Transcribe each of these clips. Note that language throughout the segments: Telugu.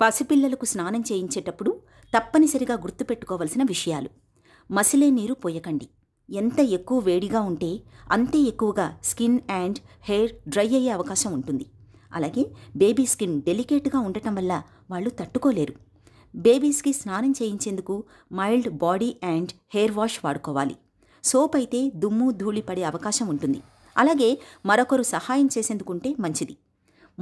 పసిపిల్లలకు స్నానం చేయించేటప్పుడు తప్పనిసరిగా గుర్తుపెట్టుకోవలసిన విషయాలు మసిలే నీరు పోయకండి ఎంత ఎక్కువ వేడిగా ఉంటే అంతే ఎక్కువగా స్కిన్ అండ్ హెయిర్ డ్రై అయ్యే అవకాశం ఉంటుంది అలాగే బేబీ స్కిన్ డెలికేట్గా ఉండటం వల్ల వాళ్ళు తట్టుకోలేరు బేబీస్కి స్నానం చేయించేందుకు mild body and hair wash వాడుకోవాలి సోప్ అయితే దుమ్ము ధూళి పడే అవకాశం ఉంటుంది అలాగే మరొకరు సహాయం చేసేందుకుంటే మంచిది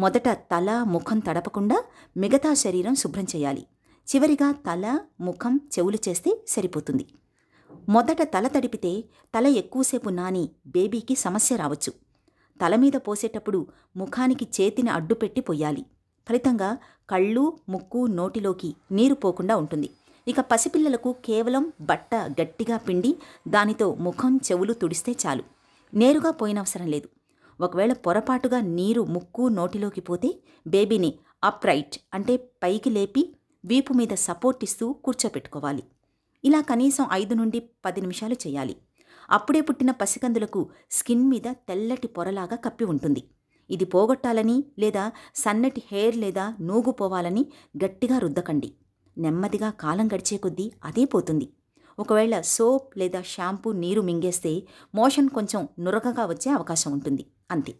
మొదట తల ముఖం తడపకుండా మిగతా శరీరం శుభ్రం చేయాలి చివరిగా తల ముఖం చెవులు చేస్తే సరిపోతుంది మొదట తల తడిపితే తల ఎక్కువసేపు నాని బేబీకి సమస్య రావచ్చు తల మీద పోసేటప్పుడు ముఖానికి చేతిని అడ్డుపెట్టి పోయాలి ఫలితంగా కళ్ళు ముక్కు నోటిలోకి నీరు పోకుండా ఉంటుంది ఇక పసిపిల్లలకు కేవలం బట్ట గట్టిగా పిండి దానితో ముఖం చెవులు తుడిస్తే చాలు నేరుగా పోయినవసరం లేదు ఒకవేళ పొరపాటుగా నీరు ముక్కు నోటిలోకి పోతే బేబీని అప్రైట్ అంటే పైకి లేపి వీపు మీద సపోర్ట్ ఇస్తూ కూర్చోపెట్టుకోవాలి ఇలా కనీసం ఐదు నుండి పది నిమిషాలు చేయాలి అప్పుడే పుట్టిన పసికందులకు స్కిన్ మీద తెల్లటి పొరలాగా కప్పి ఉంటుంది ఇది పోగొట్టాలని లేదా సన్నటి హెయిర్ లేదా నూగు పోవాలని గట్టిగా రుద్దకండి నెమ్మదిగా కాలం గడిచే కొద్దీ అదే పోతుంది ఒకవేళ సోప్ లేదా షాంపూ నీరు మింగేస్తే మోషన్ కొంచెం నురకగా వచ్చే అవకాశం ఉంటుంది అంతే